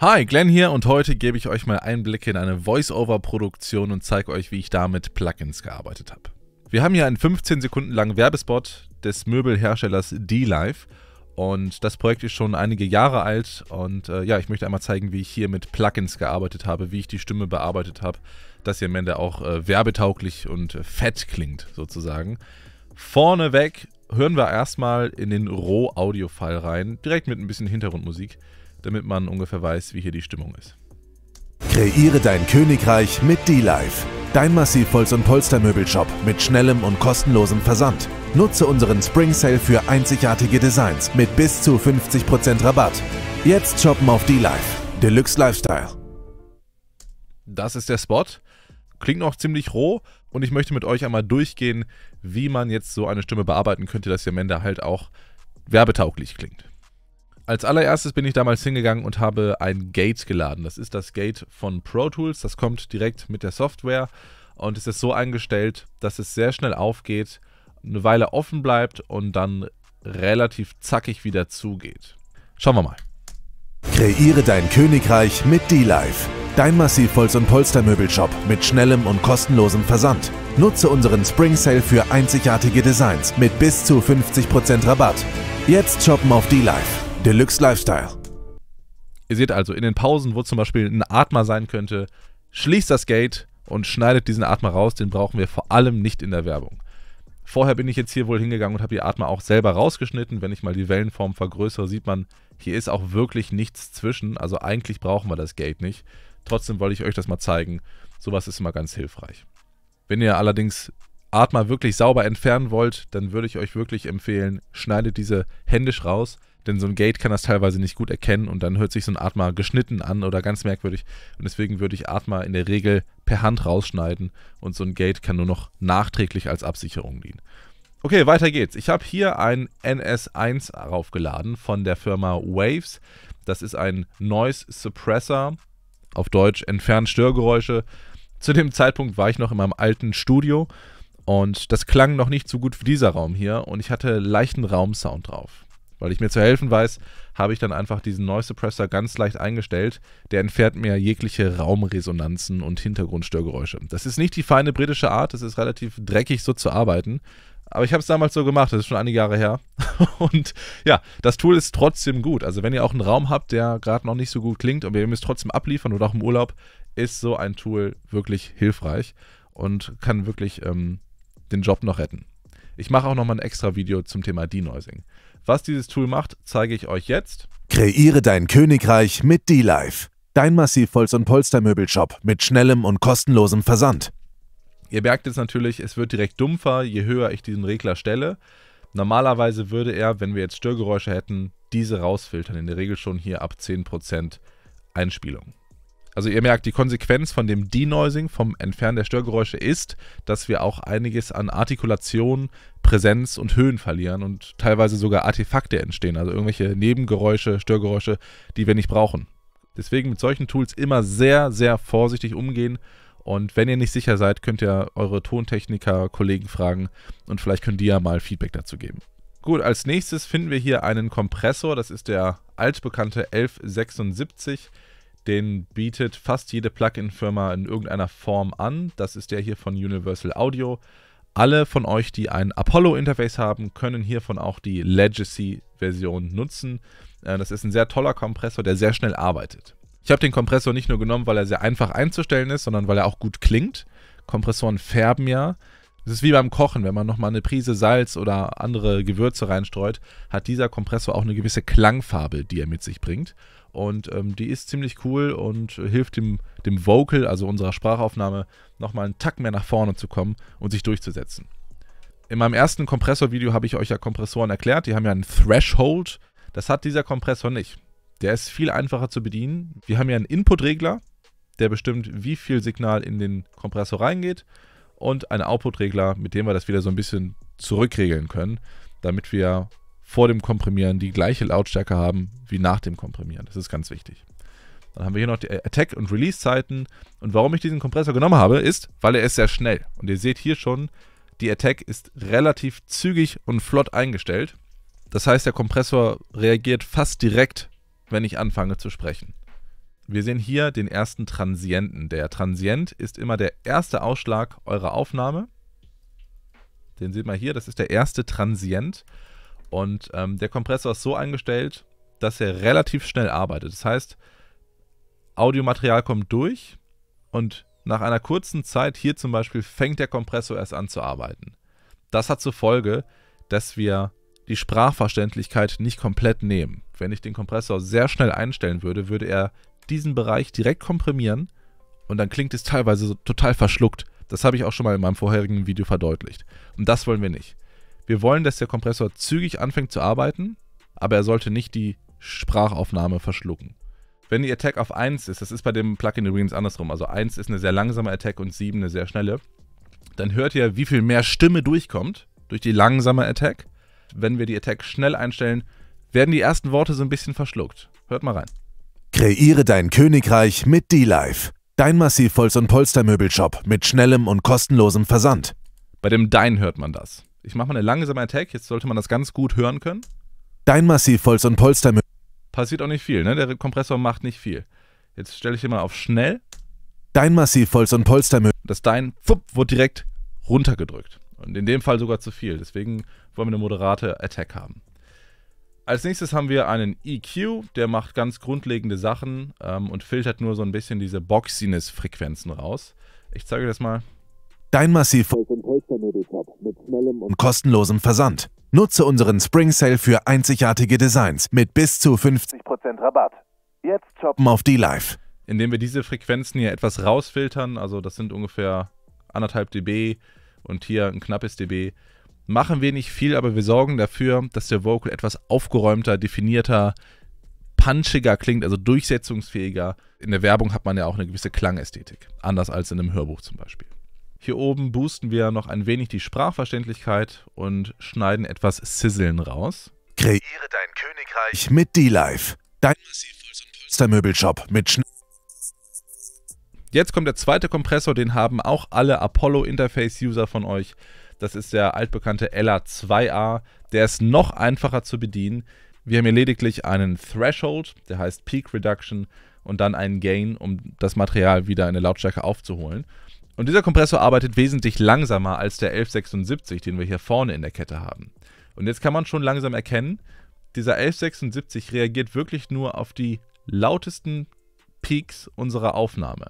Hi, Glenn hier und heute gebe ich euch mal Einblicke in eine Voice-Over-Produktion und zeige euch, wie ich da mit Plugins gearbeitet habe. Wir haben hier einen 15 Sekunden langen Werbespot des Möbelherstellers D-Life und das Projekt ist schon einige Jahre alt und äh, ja, ich möchte einmal zeigen, wie ich hier mit Plugins gearbeitet habe, wie ich die Stimme bearbeitet habe, dass ihr am Ende auch äh, werbetauglich und fett klingt sozusagen. Vorneweg hören wir erstmal in den Roh-Audio-File rein, direkt mit ein bisschen Hintergrundmusik damit man ungefähr weiß, wie hier die Stimmung ist. Kreiere dein Königreich mit D-Life. Dein Massivholz- und Polstermöbelshop mit schnellem und kostenlosem Versand. Nutze unseren Spring Sale für einzigartige Designs mit bis zu 50% Rabatt. Jetzt shoppen auf D-Life. Deluxe Lifestyle. Das ist der Spot. Klingt noch ziemlich roh und ich möchte mit euch einmal durchgehen, wie man jetzt so eine Stimme bearbeiten könnte, dass sie am Ende halt auch werbetauglich klingt als allererstes bin ich damals hingegangen und habe ein Gate geladen. Das ist das Gate von Pro Tools. Das kommt direkt mit der Software und es ist so eingestellt, dass es sehr schnell aufgeht, eine Weile offen bleibt und dann relativ zackig wieder zugeht. Schauen wir mal. Kreiere dein Königreich mit D-Life. Dein Massivholz- und Polstermöbelshop mit schnellem und kostenlosem Versand. Nutze unseren Spring Sale für einzigartige Designs mit bis zu 50% Rabatt. Jetzt shoppen auf D-Life. Deluxe Lifestyle. Ihr seht also, in den Pausen, wo zum Beispiel ein Atmer sein könnte, schließt das Gate und schneidet diesen Atmer raus. Den brauchen wir vor allem nicht in der Werbung. Vorher bin ich jetzt hier wohl hingegangen und habe die Atmer auch selber rausgeschnitten. Wenn ich mal die Wellenform vergrößere, sieht man, hier ist auch wirklich nichts zwischen. Also eigentlich brauchen wir das Gate nicht. Trotzdem wollte ich euch das mal zeigen. Sowas ist immer ganz hilfreich. Wenn ihr allerdings Atmer wirklich sauber entfernen wollt, dann würde ich euch wirklich empfehlen, schneidet diese händisch raus. Denn so ein Gate kann das teilweise nicht gut erkennen und dann hört sich so ein Atma geschnitten an oder ganz merkwürdig. Und deswegen würde ich Atma in der Regel per Hand rausschneiden und so ein Gate kann nur noch nachträglich als Absicherung dienen. Okay, weiter geht's. Ich habe hier ein NS1 raufgeladen von der Firma Waves. Das ist ein Noise Suppressor. Auf Deutsch entfernt Störgeräusche. Zu dem Zeitpunkt war ich noch in meinem alten Studio und das klang noch nicht so gut wie dieser Raum hier und ich hatte leichten Raumsound drauf weil ich mir zu helfen weiß, habe ich dann einfach diesen Noise Suppressor ganz leicht eingestellt. Der entfernt mir jegliche Raumresonanzen und Hintergrundstörgeräusche. Das ist nicht die feine britische Art, es ist relativ dreckig so zu arbeiten. Aber ich habe es damals so gemacht, das ist schon einige Jahre her. Und ja, das Tool ist trotzdem gut. Also wenn ihr auch einen Raum habt, der gerade noch nicht so gut klingt und ihr müsst trotzdem abliefern oder auch im Urlaub, ist so ein Tool wirklich hilfreich und kann wirklich ähm, den Job noch retten. Ich mache auch nochmal ein extra Video zum Thema Denoising. Was dieses Tool macht, zeige ich euch jetzt. Kreiere dein Königreich mit D-Life. Dein Massivholz- und Polstermöbelshop mit schnellem und kostenlosem Versand. Ihr merkt jetzt natürlich, es wird direkt dumpfer, je höher ich diesen Regler stelle. Normalerweise würde er, wenn wir jetzt Störgeräusche hätten, diese rausfiltern. In der Regel schon hier ab 10% Einspielung. Also ihr merkt, die Konsequenz von dem Denoising, vom Entfernen der Störgeräusche ist, dass wir auch einiges an Artikulation Präsenz und Höhen verlieren und teilweise sogar Artefakte entstehen, also irgendwelche Nebengeräusche, Störgeräusche, die wir nicht brauchen. Deswegen mit solchen Tools immer sehr, sehr vorsichtig umgehen. Und wenn ihr nicht sicher seid, könnt ihr eure Tontechniker-Kollegen fragen und vielleicht können die ja mal Feedback dazu geben. Gut, als nächstes finden wir hier einen Kompressor. Das ist der altbekannte 1176. Den bietet fast jede Plugin-Firma in irgendeiner Form an. Das ist der hier von Universal Audio. Alle von euch, die ein Apollo-Interface haben, können hiervon auch die Legacy-Version nutzen. Äh, das ist ein sehr toller Kompressor, der sehr schnell arbeitet. Ich habe den Kompressor nicht nur genommen, weil er sehr einfach einzustellen ist, sondern weil er auch gut klingt. Kompressoren färben ja. Es ist wie beim Kochen, wenn man nochmal eine Prise Salz oder andere Gewürze reinstreut, hat dieser Kompressor auch eine gewisse Klangfarbe, die er mit sich bringt. Und ähm, die ist ziemlich cool und hilft dem, dem Vocal, also unserer Sprachaufnahme, nochmal einen Tack mehr nach vorne zu kommen und sich durchzusetzen. In meinem ersten Kompressor-Video habe ich euch ja Kompressoren erklärt. Die haben ja einen Threshold. Das hat dieser Kompressor nicht. Der ist viel einfacher zu bedienen. Wir haben ja einen Input-Regler, der bestimmt, wie viel Signal in den Kompressor reingeht und einen Output-Regler, mit dem wir das wieder so ein bisschen zurückregeln können, damit wir vor dem Komprimieren die gleiche Lautstärke haben wie nach dem Komprimieren. Das ist ganz wichtig. Dann haben wir hier noch die Attack- und Release-Zeiten. Und warum ich diesen Kompressor genommen habe, ist, weil er ist sehr schnell. Und ihr seht hier schon, die Attack ist relativ zügig und flott eingestellt. Das heißt, der Kompressor reagiert fast direkt, wenn ich anfange zu sprechen wir sehen hier den ersten Transienten. Der Transient ist immer der erste Ausschlag eurer Aufnahme. Den sieht man hier, das ist der erste Transient. Und ähm, der Kompressor ist so eingestellt, dass er relativ schnell arbeitet. Das heißt, Audiomaterial kommt durch und nach einer kurzen Zeit, hier zum Beispiel, fängt der Kompressor erst an zu arbeiten. Das hat zur Folge, dass wir die Sprachverständlichkeit nicht komplett nehmen. Wenn ich den Kompressor sehr schnell einstellen würde, würde er diesen Bereich direkt komprimieren und dann klingt es teilweise so total verschluckt. Das habe ich auch schon mal in meinem vorherigen Video verdeutlicht. Und das wollen wir nicht. Wir wollen, dass der Kompressor zügig anfängt zu arbeiten, aber er sollte nicht die Sprachaufnahme verschlucken. Wenn die Attack auf 1 ist, das ist bei dem Plugin übrigens andersrum, also 1 ist eine sehr langsame Attack und 7 eine sehr schnelle, dann hört ihr, wie viel mehr Stimme durchkommt durch die langsame Attack. Wenn wir die Attack schnell einstellen, werden die ersten Worte so ein bisschen verschluckt. Hört mal rein. Kreiere dein Königreich mit D-Life. Dein Massivholz- und Polstermöbelshop mit schnellem und kostenlosem Versand. Bei dem Dein hört man das. Ich mache mal eine langsame Attack, jetzt sollte man das ganz gut hören können. Dein Massivholz- und Polstermöbel. Passiert auch nicht viel, ne? Der Kompressor macht nicht viel. Jetzt stelle ich mal auf schnell. Dein Massivholz- und Polstermöbel. Das Dein, fupp, wurde direkt runtergedrückt. Und in dem Fall sogar zu viel. Deswegen wollen wir eine moderate Attack haben. Als nächstes haben wir einen EQ, der macht ganz grundlegende Sachen ähm, und filtert nur so ein bisschen diese Boxiness-Frequenzen raus. Ich zeige das mal. Dein Massiv folgt im Polstermediashop mit schnellem und kostenlosem Versand. Nutze unseren Spring Sale für einzigartige Designs mit bis zu 50% Rabatt. Jetzt shoppen auf die Live. Indem wir diese Frequenzen hier etwas rausfiltern, also das sind ungefähr anderthalb dB und hier ein knappes dB, machen wir nicht viel, aber wir sorgen dafür, dass der Vocal etwas aufgeräumter, definierter, punchiger klingt, also durchsetzungsfähiger. In der Werbung hat man ja auch eine gewisse Klangästhetik, anders als in einem Hörbuch zum Beispiel. Hier oben boosten wir noch ein wenig die Sprachverständlichkeit und schneiden etwas Sizzeln raus. Kreiere dein Königreich mit D-Life, dein Polstermöbelshop mit Schn Jetzt kommt der zweite Kompressor, den haben auch alle Apollo Interface-User von euch. Das ist der altbekannte LA2A. Der ist noch einfacher zu bedienen. Wir haben hier lediglich einen Threshold, der heißt Peak Reduction, und dann einen Gain, um das Material wieder in der Lautstärke aufzuholen. Und dieser Kompressor arbeitet wesentlich langsamer als der 1176, den wir hier vorne in der Kette haben. Und jetzt kann man schon langsam erkennen, dieser 1176 reagiert wirklich nur auf die lautesten Peaks unserer Aufnahme.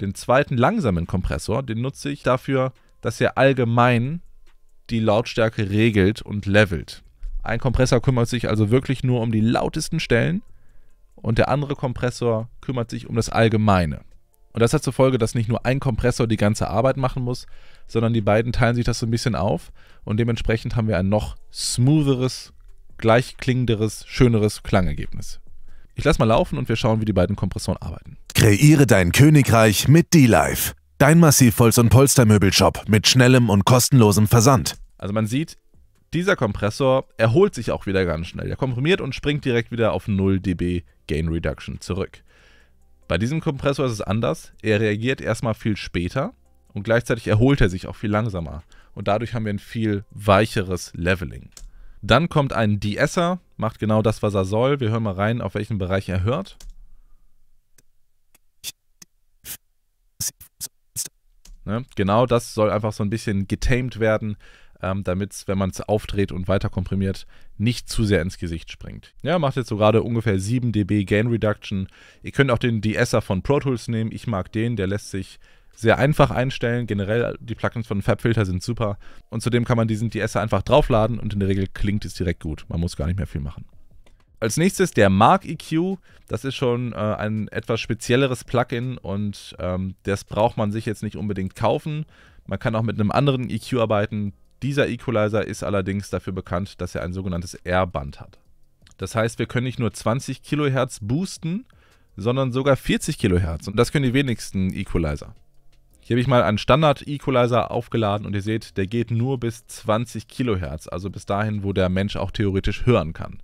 Den zweiten langsamen Kompressor, den nutze ich dafür, dass er allgemein die Lautstärke regelt und levelt. Ein Kompressor kümmert sich also wirklich nur um die lautesten Stellen und der andere Kompressor kümmert sich um das Allgemeine. Und das hat zur Folge, dass nicht nur ein Kompressor die ganze Arbeit machen muss, sondern die beiden teilen sich das so ein bisschen auf und dementsprechend haben wir ein noch smootheres, gleichklingenderes, schöneres Klangergebnis. Ich lasse mal laufen und wir schauen, wie die beiden Kompressoren arbeiten. Kreiere dein Königreich mit d life Dein Massivholz- und Polstermöbelshop mit schnellem und kostenlosem Versand. Also man sieht, dieser Kompressor erholt sich auch wieder ganz schnell. Er komprimiert und springt direkt wieder auf 0 dB Gain Reduction zurück. Bei diesem Kompressor ist es anders. Er reagiert erstmal viel später und gleichzeitig erholt er sich auch viel langsamer. Und dadurch haben wir ein viel weicheres Leveling. Dann kommt ein De-Esser, macht genau das, was er soll. Wir hören mal rein, auf welchen Bereich er hört. Ne? Genau das soll einfach so ein bisschen getamed werden, ähm, damit es, wenn man es aufdreht und weiter komprimiert, nicht zu sehr ins Gesicht springt. Ja, macht jetzt so gerade ungefähr 7 dB Gain Reduction. Ihr könnt auch den De-Esser von Pro Tools nehmen. Ich mag den, der lässt sich sehr einfach einstellen. Generell, die Plugins von FabFilter sind super. Und zudem kann man diesen De-Esser einfach draufladen und in der Regel klingt es direkt gut. Man muss gar nicht mehr viel machen. Als nächstes der Mark EQ. Das ist schon äh, ein etwas spezielleres Plugin und ähm, das braucht man sich jetzt nicht unbedingt kaufen. Man kann auch mit einem anderen EQ arbeiten. Dieser Equalizer ist allerdings dafür bekannt, dass er ein sogenanntes R-Band hat. Das heißt, wir können nicht nur 20 Kilohertz boosten, sondern sogar 40 Kilohertz. Und das können die wenigsten Equalizer. Hier habe ich mal einen Standard-Equalizer aufgeladen und ihr seht, der geht nur bis 20 Kilohertz, also bis dahin, wo der Mensch auch theoretisch hören kann.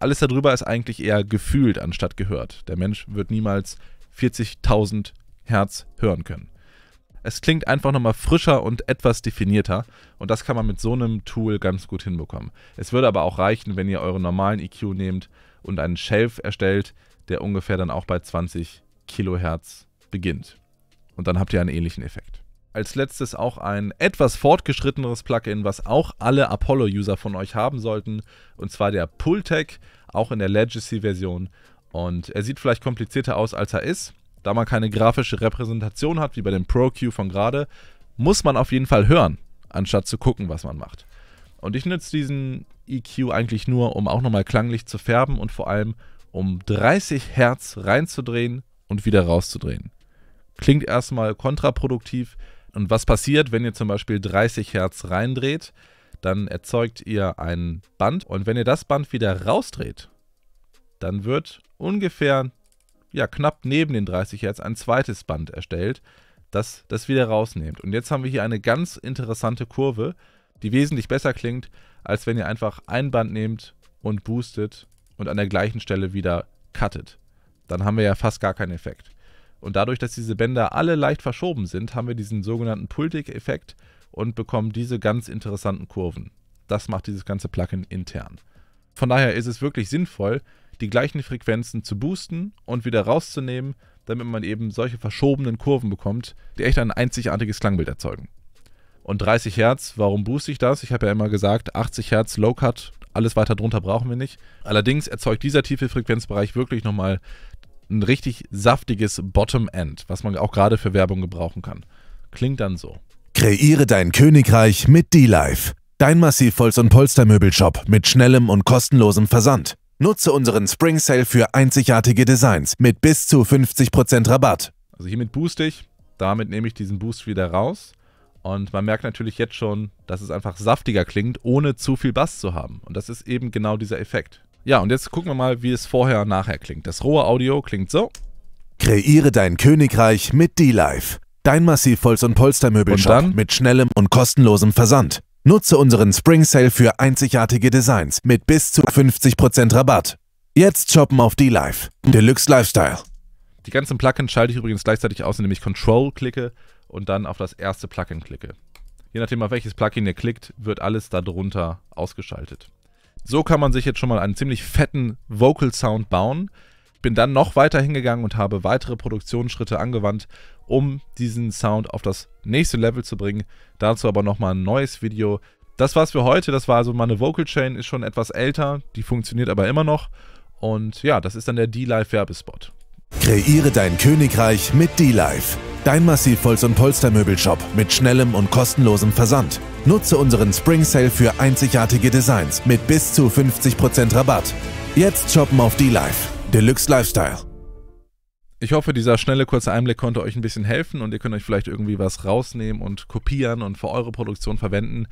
Alles darüber ist eigentlich eher gefühlt anstatt gehört. Der Mensch wird niemals 40.000 Hertz hören können. Es klingt einfach nochmal frischer und etwas definierter und das kann man mit so einem Tool ganz gut hinbekommen. Es würde aber auch reichen, wenn ihr euren normalen EQ nehmt und einen Shelf erstellt, der ungefähr dann auch bei 20 Kilohertz beginnt. Und dann habt ihr einen ähnlichen Effekt als letztes auch ein etwas fortgeschritteneres Plugin, was auch alle Apollo-User von euch haben sollten, und zwar der Pulltech, auch in der Legacy-Version. Und er sieht vielleicht komplizierter aus, als er ist. Da man keine grafische Repräsentation hat, wie bei dem Pro-Q von gerade, muss man auf jeden Fall hören, anstatt zu gucken, was man macht. Und ich nutze diesen EQ eigentlich nur, um auch nochmal klanglich zu färben und vor allem um 30 Hertz reinzudrehen und wieder rauszudrehen. Klingt erstmal kontraproduktiv, und was passiert, wenn ihr zum Beispiel 30 Hertz reindreht? Dann erzeugt ihr ein Band und wenn ihr das Band wieder rausdreht, dann wird ungefähr ja, knapp neben den 30 Hertz ein zweites Band erstellt, das das wieder rausnehmt. Und jetzt haben wir hier eine ganz interessante Kurve, die wesentlich besser klingt, als wenn ihr einfach ein Band nehmt und boostet und an der gleichen Stelle wieder cuttet. Dann haben wir ja fast gar keinen Effekt. Und dadurch, dass diese Bänder alle leicht verschoben sind, haben wir diesen sogenannten Pull-Dick-Effekt und bekommen diese ganz interessanten Kurven. Das macht dieses ganze Plugin intern. Von daher ist es wirklich sinnvoll, die gleichen Frequenzen zu boosten und wieder rauszunehmen, damit man eben solche verschobenen Kurven bekommt, die echt ein einzigartiges Klangbild erzeugen. Und 30 Hertz, warum booste ich das? Ich habe ja immer gesagt, 80 Hertz Low Cut, alles weiter drunter brauchen wir nicht. Allerdings erzeugt dieser tiefe Frequenzbereich wirklich nochmal ein richtig saftiges Bottom-End, was man auch gerade für Werbung gebrauchen kann. Klingt dann so. Kreiere dein Königreich mit D-Life. Dein Massivholz- und Polstermöbelshop mit schnellem und kostenlosem Versand. Nutze unseren Spring Sale für einzigartige Designs mit bis zu 50% Rabatt. Also hiermit booste ich, damit nehme ich diesen Boost wieder raus. Und man merkt natürlich jetzt schon, dass es einfach saftiger klingt, ohne zu viel Bass zu haben. Und das ist eben genau dieser Effekt. Ja, und jetzt gucken wir mal, wie es vorher und nachher klingt. Das rohe Audio klingt so. Kreiere dein Königreich mit D-Life. Dein Massivholz- und Polstermöbelshop mit schnellem und kostenlosem Versand. Nutze unseren Spring Sale für einzigartige Designs mit bis zu 50% Rabatt. Jetzt shoppen auf D-Life. Deluxe Lifestyle. Die ganzen Plugins schalte ich übrigens gleichzeitig aus, indem ich Control klicke und dann auf das erste Plugin klicke. Je nachdem, auf welches Plugin ihr klickt, wird alles darunter ausgeschaltet. So kann man sich jetzt schon mal einen ziemlich fetten Vocal Sound bauen. Bin dann noch weiter hingegangen und habe weitere Produktionsschritte angewandt, um diesen Sound auf das nächste Level zu bringen. Dazu aber nochmal ein neues Video. Das war's für heute. Das war also meine Vocal Chain, ist schon etwas älter, die funktioniert aber immer noch. Und ja, das ist dann der D-Live Werbespot. Kreiere dein Königreich mit D-Live. Dein Massivholz- und Polstermöbelshop mit schnellem und kostenlosem Versand. Nutze unseren Spring Sale für einzigartige Designs mit bis zu 50% Rabatt. Jetzt shoppen auf D-Life. Deluxe Lifestyle. Ich hoffe, dieser schnelle, kurze Einblick konnte euch ein bisschen helfen und ihr könnt euch vielleicht irgendwie was rausnehmen und kopieren und für eure Produktion verwenden.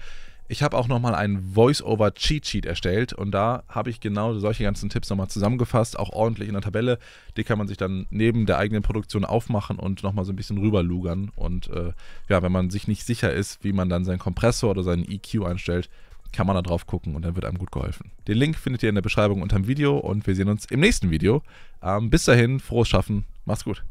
Ich habe auch nochmal einen Voice-Over-Cheat-Sheet erstellt und da habe ich genau solche ganzen Tipps nochmal zusammengefasst, auch ordentlich in der Tabelle. Die kann man sich dann neben der eigenen Produktion aufmachen und nochmal so ein bisschen rüberlugern. Und äh, ja, wenn man sich nicht sicher ist, wie man dann seinen Kompressor oder seinen EQ einstellt, kann man da drauf gucken und dann wird einem gut geholfen. Den Link findet ihr in der Beschreibung unter dem Video und wir sehen uns im nächsten Video. Ähm, bis dahin, frohes Schaffen, macht's gut.